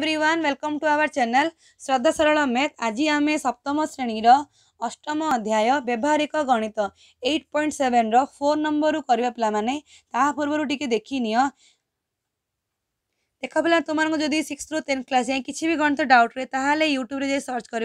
everyone welcome to our channel Shraddha Saral math आज आम सप्तम श्रेणीर अष्टम अध्याय व्यवहारिक गणित एट पॉइंट सेवेन रोर नंबर करवा पाने पूर्व टी देखनी देख पे तुमको जदि सिक्स रु टेन्थ क्लास जाए किसी भी गणित डाउट ताहले यूट्यूब सर्च कर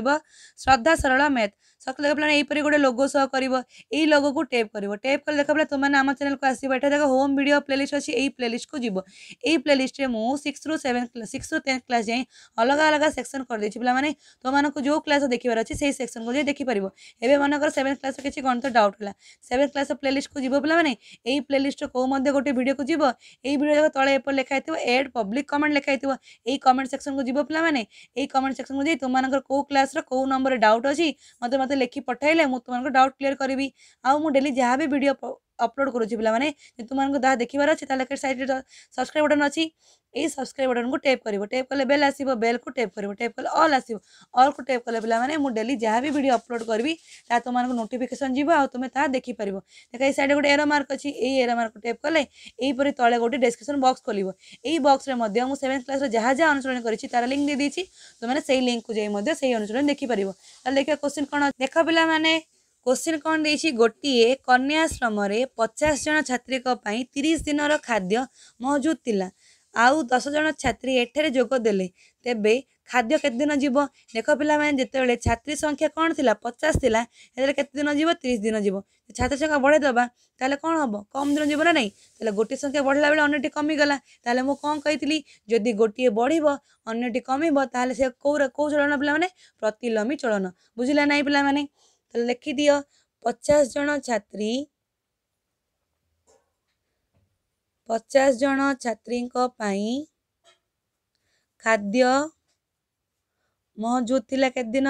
श्रद्धा सरल मैथ सक देखा पाला यहीपर गोटे लोगो सह कर यही लोगो को टेप कर टेप कर देखा पाला तुम्हें आम चैनल को आसो एटा देखा होम भिड प्लेलीस्ट अच्छी यही प्लेलीस्ट को जीव यही प्लेलीस्ट में मुझ सिक्स रू से सिक्स रू टेन्थ क्लास जाए अलग अलग सेक्सन कर दे पाला तुमको जो क्लास देखार अच्छे से ही सेक्शन को जाए देखिपर एवं मन सेवेन्थ क्लास किसी कौन तो डाउट होगा सेवेन्थ क्लास प्लेलीस्ट को जीव पाला यही प्लेलीस्ट को गोटे भिड को जीव यही भिड जगह तले एपर लिखा है एड पब्लिक कमेंट लिखा है यही कमेंट सेक्शन को जीव पाला कमेंट सेक्शन को जाए तुम्हारा कौ क्लास कौ नंबर डाउट अच्छी मतलब मतलब लिखि पठाइले मुझे डाउट क्लीयर करी आउ मुझे डेली जहाँ भी भिड अपलोड करुच्छे पे तुमको जहाँ देखार अच्छे तेल सैड सब्सक्राइब बटन अच्छी सब्सक्राइब बटन को टेप करो टेप कले बेल आस बेल को टेप कर टेप कले अल आस अल को टेप कले पे मुझे डेली जहाँ भी भिडियो अपलोड करी तुमको नोटिकेसन जी आमे देखिपार देख ये सैड गोटे एर मार्क अच्छी एर मार्क टेप कले तले गोटे डेस्क्रिप्सन बक्स खोल यही बक्स में सेवेन्थ क्लास जहाँ जहाँ अनुसरण कर लिंक दे दी तुमने से ही लिंक को जाए से ही अनुसरण देखिपार देखा क्वेश्चन कौन देख पे କୋଶ୍ଚିନ୍ କ'ଣ ଦେଇଛି ଗୋଟିଏ କନ୍ୟାଶ୍ରମରେ ପଚାଶ ଜଣ ଛାତ୍ରୀଙ୍କ ପାଇଁ ତିରିଶ ଦିନର ଖାଦ୍ୟ ମହଜୁଦ ଥିଲା ଆଉ ଦଶ ଜଣ ଛାତ୍ରୀ ଏଠାରେ ଯୋଗ ଦେଲେ ତେବେ ଖାଦ୍ୟ କେତେ ଦିନ ଯିବ ଦେଖ ପିଲାମାନେ ଯେତେବେଳେ ଛାତ୍ରୀ ସଂଖ୍ୟା କ'ଣ ଥିଲା ପଚାଶ ଥିଲା ସେତେବେଳେ କେତେ ଦିନ ଯିବ ତିରିଶ ଦିନ ଯିବ ଛାତ୍ରୀ ସଂଖ୍ୟା ବଢ଼େଇ ଦେବା ତାହେଲେ କ'ଣ ହେବ କମ୍ ଦିନ ଯିବ ନା ନାହିଁ ତାହେଲେ ଗୋଟିଏ ସଂଖ୍ୟା ବଢ଼ିଲା ବେଳେ ଅନ୍ୟଟି କମିଗଲା ତାହେଲେ ମୁଁ କ'ଣ କହିଥିଲି ଯଦି ଗୋଟିଏ ବଢ଼ିବ ଅନ୍ୟଟି କମିବ ତାହେଲେ ସେ କେଉଁ କେଉଁ ଚଳନ ପିଲାମାନେ ପ୍ରତିଲମ୍ବୀ ଚଳନ ବୁଝିଲା ନାହିଁ ପିଲାମାନେ लिखिद पचास जन छात्री पचास जन छात्री खाद्य महजूद थी कत दिन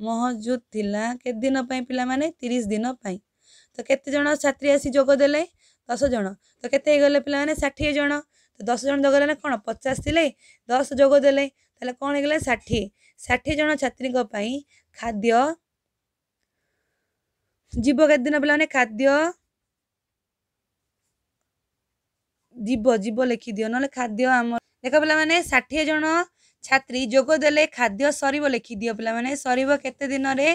महजूद थी के दिन पाने तीस दिन तो कते जन छात्री आसी जोगदे दस जन तो कत पाने षाठी जन तो दस जन जो गले कौन पचास थी दस जोगदे कौन हो षाठी जन छात्री खाद्य জীব କେତେ ଦିନ ପିଲାମାନେ ଖାଦ୍ୟ জীব জীব ଲେଖିଦିଅ ନହେଲେ ଖାଦ୍ୟ ଆମର ଦେଖ ପିଲାମାନେ ଷାଠିଏ ଜଣ ଛାତ୍ରୀ ଯୋଗ ଦେଲେ ଖାଦ୍ୟ ସରିବ ଲେଖିଦିଅ ପିଲାମାନେ ସରିବ କେତେ ଦିନରେ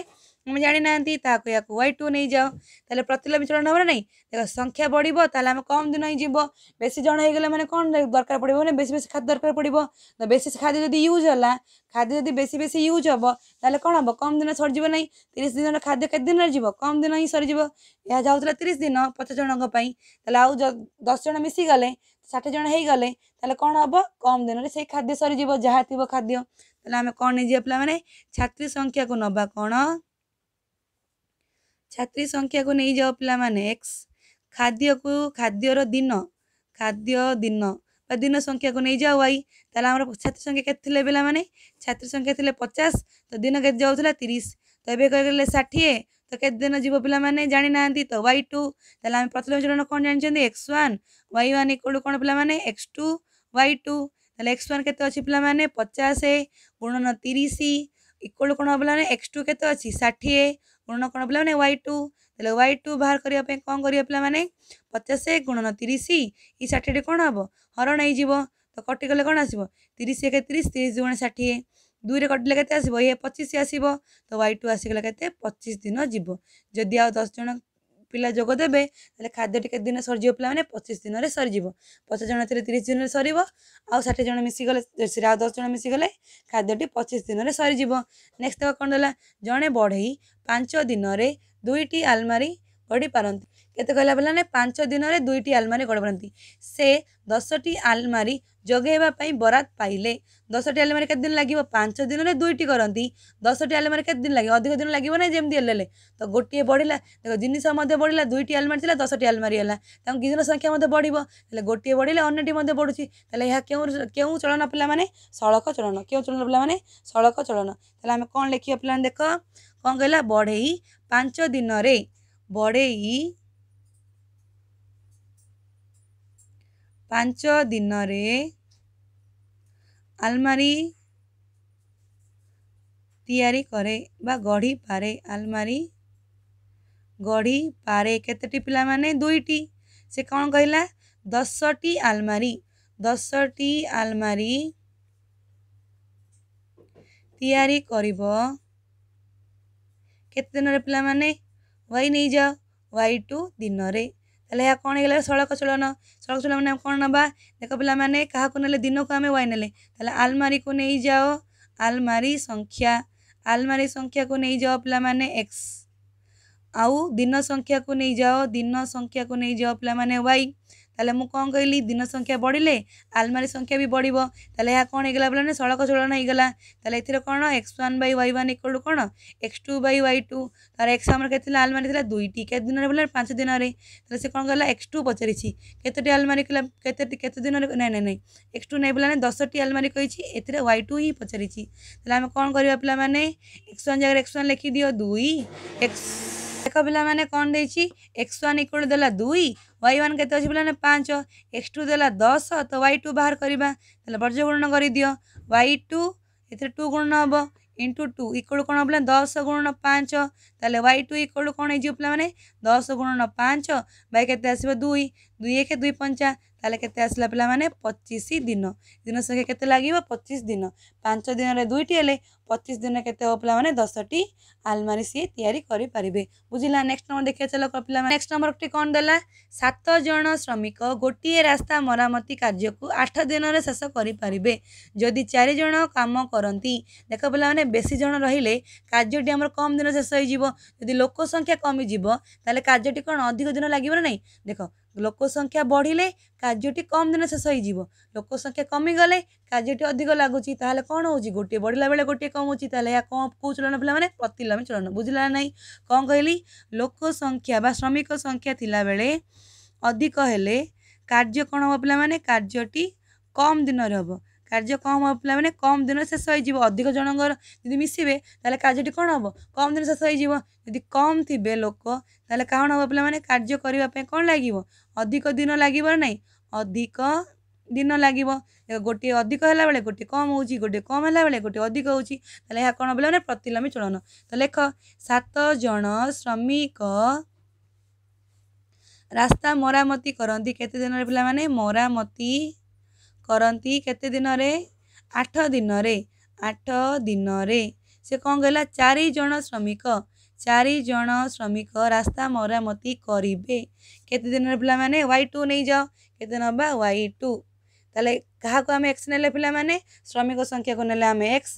ଆମେ ଜାଣିନାହାନ୍ତି ତାହାକୁ ଏହାକୁ ୱାଇ ଟୁ ନେଇଯାଅ ତାହେଲେ ପ୍ରତିଲୋମ ବିଚଳନ ହେବ ନା ନାହିଁ ଦେଖ ସଂଖ୍ୟା ବଢ଼ିବ ତାହେଲେ ଆମେ କମ୍ ଦିନ ହିଁ ଯିବ ବେଶୀ ଜଣ ହେଇଗଲେ ମାନେ କ'ଣ ଦରକାର ପଡ଼ିବ ମାନେ ବେଶୀ ବେଶୀ ଖାଦ୍ୟ ଦରକାର ପଡ଼ିବ ବେଶୀ ଖାଦ୍ୟ ଯଦି ୟୁଜ୍ ହେଲା ଖାଦ୍ୟ ଯଦି ବେଶୀ ବେଶୀ ୟୁଜ୍ ହେବ ତାହେଲେ କ'ଣ ହେବ କମ୍ ଦିନ ସରିଯିବ ନାହିଁ ତିରିଶ ଦିନର ଖାଦ୍ୟ କେତେ ଦିନରେ ଯିବ କମ୍ ଦିନ ହିଁ ସରିଯିବ ଏହା ଯାଉଥିଲା ତିରିଶ ଦିନ ପଚାଶ ଜଣଙ୍କ ପାଇଁ ତାହେଲେ ଆଉ ଦଶ ଜଣ ମିଶିଗଲେ ଷାଠିଏ ଜଣ ହେଇଗଲେ ତାହେଲେ କ'ଣ ହେବ କମ୍ ଦିନରେ ସେଇ ଖାଦ୍ୟ ସରିଯିବ ଯାହା ଥିବ ଖାଦ୍ୟ ତାହେଲେ ଆମେ କ'ଣ ନେଇଯିବା ପିଲାମାନେ ଛାତ୍ରୀ ସଂଖ୍ୟାକୁ ନେବା କ'ଣ ଛାତ୍ରୀ ସଂଖ୍ୟାକୁ ନେଇଯାଅ ପିଲାମାନେ ଏକ୍ସ ଖାଦ୍ୟକୁ ଖାଦ୍ୟର ଦିନ ଖାଦ୍ୟ ଦିନ ବା ଦିନ ସଂଖ୍ୟାକୁ ନେଇଯାଅ ୱାଇ ତାହେଲେ ଆମର ଛାତ୍ରୀ ସଂଖ୍ୟା କେତେ ଥିଲେ ପିଲାମାନେ ଛାତ୍ରୀ ସଂଖ୍ୟା ଥିଲେ ପଚାଶ ତ ଦିନ କେତେ ଯାଉଥିଲା ତିରିଶ ତ ଏବେ କହିଲେ ଷାଠିଏ ତ କେତେ ଦିନ ଯିବ ପିଲାମାନେ ଜାଣିନାହାନ୍ତି ତ ୱାଇ ଟୁ ତାହେଲେ ଆମେ ପ୍ରଥମ ଜଣ କ'ଣ ଜାଣିଛନ୍ତି x one y one equal to କ'ଣ ପିଲାମାନେ ଏକ୍ସ ଟୁ ୱାଇ ଟୁ ତାହେଲେ ଏକ୍ସ ୱାନ୍ କେତେ ଅଛି ପିଲାମାନେ ପଚାଶ ଗୁଣନ ତିରିଶ ଇକ୍ୱାଲ୍ କ'ଣ ପିଲାମାନେ ଏକ୍ସ ଟୁ କେତେ ଅଛି ଷାଠିଏ ଗୁଣନ କ'ଣ ପିଲାମାନେ ୱାଇ ଟୁ ତାହେଲେ ୱାଇ ଟୁ ବାହାର କରିବା ପାଇଁ କ'ଣ କରିବା ପିଲାମାନେ ପଚାଶ ଗୁଣନ ତିରିଶ ଏଇ ଷାଠିଏଟି କ'ଣ ହେବ ହରଣ ହେଇଯିବ ତ କଟିଗଲେ କ'ଣ ଆସିବ ତିରିଶ ଏକ ତିରିଶ ତିରିଶ ଗୁଣ ଷାଠିଏ ଦୁଇରେ କଟିଲେ କେତେ ଆସିବ ଏ ପଚିଶ ଆସିବ ତ ୱାଇ ଟୁ ଆସିଗଲା କେତେ ପଚିଶ ଦିନ ଯିବ ଯଦି ଆଉ ଦଶ ଜଣ ପିଲା ଯୋଗ ଦେବେ ତାହେଲେ ଖାଦ୍ୟ ଟିକେ ଦିନ ସରିଯିବ ପିଲାମାନେ ପଚିଶ ଦିନରେ ସରିଯିବ ପଚାଶ ଜଣ ଥିଲେ ତିରିଶ ଦିନରେ ସରିବ ଆଉ ଷାଠିଏ ଜଣ ମିଶିଗଲେ ସେରେ ଆଉ ଦଶ ଜଣ ମିଶିଗଲେ ଖାଦ୍ୟଟି ପଚିଶ ଦିନରେ ସରିଯିବ ନେକ୍ସଟ ଦେବା କ'ଣ ଦେଲା ଜଣେ ବଢ଼େଇ ପାଞ୍ଚ ଦିନରେ ଦୁଇଟି ଆଲମାରି ଗଢ଼ିପାରନ୍ତି କେତେ କହିଲା ପିଲାମାନେ ପାଞ୍ଚ ଦିନରେ ଦୁଇଟି ଆଲମାରି ଗଢ଼ିପାରନ୍ତି ସେ ଦଶଟି ଆଲମାରି पई बरात पसटी अलमारी के लागिवो 5 दिन दुईटी दिन दसटी अधिक दिन लागिवो नै जे त गोटिए बढिला जिनिस बढिला दुईटा अलमारी दसटी अलमारी गिजन संख्या बढी त गो बढिला अन्य या केउ केउ चलन माने सळक चलन केउ चलन पहिला माने सळक चलन कोन पहिला बढेई 5 दिन रे बढेई पाँच दिन रे अलमारी तयारी करे बा गढी पारे अलमारी गढी पारे केति टिपला माने दुईटी से कोण कहला 10 ट्टी अलमारी 10 ट्टी अलमारी तयारी करिवो केते दिन माने वाई नै जा वाई 2 दिन ତାହେଲେ ଏହା କ'ଣ ହେଇଗଲା ସଳକ ଚଳନ ସଳକ ଚଳନ ମାନେ କ'ଣ ନେବା ଦେଖ ପିଲାମାନେ କାହାକୁ ନେଲେ ଦିନକୁ ଆମେ ୱାଇ ନେଲେ ତାହେଲେ ଆଲମାରିକୁ ନେଇଯାଅ ଆଲମାରି ସଂଖ୍ୟା ଆଲମାରି ସଂଖ୍ୟାକୁ ନେଇଯାଅ ପିଲାମାନେ ଏକ୍ସ ଆଉ ଦିନ ସଂଖ୍ୟାକୁ ନେଇଯାଅ ଦିନ ସଂଖ୍ୟାକୁ ନେଇଯାଅ ପିଲାମାନେ ୱାଇ ତାହେଲେ ମୁଁ କ'ଣ କହିଲି ଦିନ ସଂଖ୍ୟା ବଢ଼ିଲେ ଆଲମାରୀ ସଂଖ୍ୟା ବି ବଢ଼ିବ ତାହେଲେ ଏହା କ'ଣ ହେଇଗଲା ବୋଲେ ସଳକ ଚଳନ ହେଇଗଲା ତାହେଲେ ଏଥିରେ କ'ଣ x one by y one equal to କ'ଣ x two by y two ତା'ର ଏକ୍ସ ଆମର କେତେ ଥିଲା ଆଲମାରୀ ଥିଲା ଦୁଇଟି କେତେ ଦିନରେ ବୋଲେ ପାଞ୍ଚ ଦିନରେ ତାହେଲେ ସେ କ'ଣ କଲା ଏକ୍ସ ଟୁ ପଚାରିଛି କେତୋଟି ଆଲମାରୀ କଲା କେତୋଟି କେତେ ଦିନରେ ନାଇଁ ନାଇଁ ନାଇଁ ଏକ୍ସ ଟୁ ନାଇଁ ବୋଲାନି ଦଶଟି ଆଲମାରୀ କହିଛି ଏଥିରେ ୱାଇ ଟୁ ହିଁ ପଚାରିଛି ତାହେଲେ ଆମେ କ'ଣ କରିବା ପିଲାମାନେ ଏକ୍ସ ୱାନ୍ ଜାଗାରେ ଏକ୍ସ ୱାନ୍ ଲେଖିଦିଅ ଦୁଇ ଏକ୍ସ देख पे मैंने कौन दे एक्स वन इक्वल देला दुई वाई वन के पे पाँच एक्स टू दे दस तो वाई टू बाहर करवा बर्ज गुणन कर दि वाई टू ए टू गुण हम इंटु टू इक्वल कौन पे दस गुण पाँच तेल वाई टू इक्वल कौन हो पे दस गुणन पाँच वाई के आस दुई দুই একে দুই পঞ্চা তাহলে কেতে আসলা পিলামানে পঁচিশ দিন দিন শেষে কেতে লাগিব পঁচিশ দিন পাঁচ দিনরে দুইটি হলে পঁচিশ দিন কেতে হব পিলামানে দশটি আলমারি সি তৈরি করে পারিবে বুঝিলা নেক্সট নম্বর দেখিয়া চলো পিলামানে নেক্সট নম্বরটি কোন দেলা সাত জন শ্রমিক গোটিয়ে রাস্তা মরামতি কার্যকু আঠ দিনরে শেষ করে পারিবে যদি চারি জন কাম করতে দেখ পিলামানে বেশি জন রহলে কার্যটি আমার কম দিন শেষ হয়ে যাব যদি লোক সংখ্যা কমিযোগ তাহলে কার্যটি কোণ অধিক দিন লাগিব না দেখ লোক সংখ্যা বড়লে କାର୍ଯ୍ୟଟି କମ୍ ଦିନ ଶେଷ ହୋଇଯିବ ଲୋକ ସଂଖ୍ୟା କମିଗଲେ କାର୍ଯ୍ୟଟି ଅଧିକ ଲାଗୁଛି ତାହେଲେ କ'ଣ ହେଉଛି ଗୋଟିଏ ବଢ଼ିଲା ବେଳେ ଗୋଟିଏ କମ୍ ହେଉଛି ତାହେଲେ ଏହା କ'ଣ କେଉଁ ଚଳନ ପିଲାମାନେ ପ୍ରତିଲମ୍ବୀ ଚଳନ ବୁଝିଲା ନାହିଁ କ'ଣ କହିଲି ଲୋକ ସଂଖ୍ୟା ବା ଶ୍ରମିକ ସଂଖ୍ୟା ଥିଲାବେଳେ ଅଧିକ ହେଲେ କାର୍ଯ୍ୟ କ'ଣ ହେବ ପିଲାମାନେ କାର୍ଯ୍ୟଟି କମ୍ ଦିନରେ ହେବ କାର୍ଯ୍ୟ କମ୍ ହେବ ପିଲାମାନେ କମ୍ ଦିନରେ ଶେଷ ହୋଇଯିବ ଅଧିକ ଜଣଙ୍କର ଯଦି ମିଶିବେ ତାହେଲେ କାର୍ଯ୍ୟଟି କ'ଣ ହେବ କମ୍ ଦିନ ଶେଷ ହୋଇଯିବ ଯଦି କମ୍ ଥିବେ ଲୋକ ତାହେଲେ କ'ଣ ହେବ ପିଲାମାନେ କାର୍ଯ୍ୟ କରିବା ପାଇଁ କ'ଣ ଲାଗିବ ଅଧିକ ଦିନ ଲାଗିବ ନାହିଁ ଅଧିକ ଦିନ ଲାଗିବ ଗୋଟିଏ ଅଧିକ ହେଲା ବେଳେ ଗୋଟିଏ କମ୍ ହେଉଛି ଗୋଟିଏ କମ୍ ହେଲା ବେଳେ ଗୋଟିଏ ଅଧିକ ହେଉଛି ତାହେଲେ ଏହା କ'ଣ ବୋଲେ ପ୍ରତିଲମ୍ବୀ ଚଳନ ତ ଲେଖ ସାତ ଜଣ ଶ୍ରମିକ ରାସ୍ତା ମରାମତି କରନ୍ତି କେତେ ଦିନରେ ପିଲାମାନେ ମରାମତି करती केत दिन आठ दिन आठ दिन से कौन कहला चारज श्रमिक चारिज श्रमिक रास्ता मरामती करे केत दिन पा मैंने वाई टू नहीं जाओ के ना वाई टू तेल क्या आम एक्स ने पाने श्रमिक संख्या को ना आम एक्स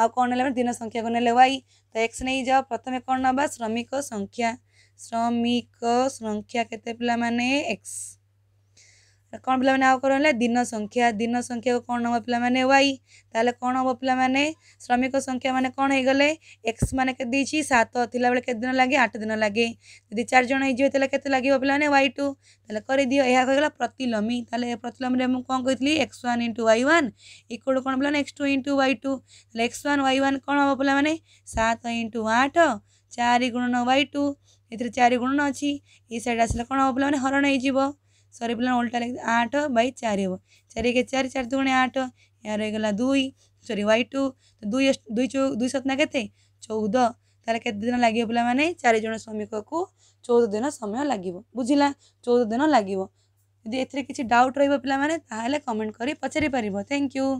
आउ कौन ना दिन संख्या को ना वाई तो एक्स नहीं जाओ प्रथम कौन ना श्रमिक संख्या श्रमिक संख्या केत पे एक्स कौन पे कर दिन संख्या दिन संख्या को कौन हम पे मैंने वाई ताल कौन हम पे मैंने श्रमिक संख्या मैंने कौन हो गले एक्स मैंने के सात थी बेले केत दिन लगे आठ दिन लगे यदि चारजे के लगे पे वाई टू तेल कर दि यह प्रतिलमी तेल प्रतिलमी में कौन कही x one into y one equal कौन पे x two into y two x one y one कौन हम पे मैंने सात इंटु आठ चार गुण न वाई टू ये चार गुण अच्छी ये सैड आस हम पे मैंने हरण हो सॉरी पेला उल्टा लिख आठ बै चार हे चार एक चार चार दुणे आठ यार होगा दुई सॉरी वाई टू तो दुई दुई चौ दुई सतना के चौद ତାହେଲେ କେତେ ଦିନ ଲାଗିବ ପିଲାମାନେ ଚାରି ଜଣ ଶ୍ରମିକକୁ ଚଉଦ ଦିନ ସମୟ ଲାଗିବ ବୁଝିଲା ଚଉଦ ଦିନ ଲାଗିବ ଯଦି ଏଥିରେ କିଛି ଡାଉଟ୍ ରହିବ ପିଲାମାନେ ତାହେଲେ କମେଣ୍ଟ କରି ପଚାରି ପାରିବ ଥ୍ୟାଙ୍କ ୟୁ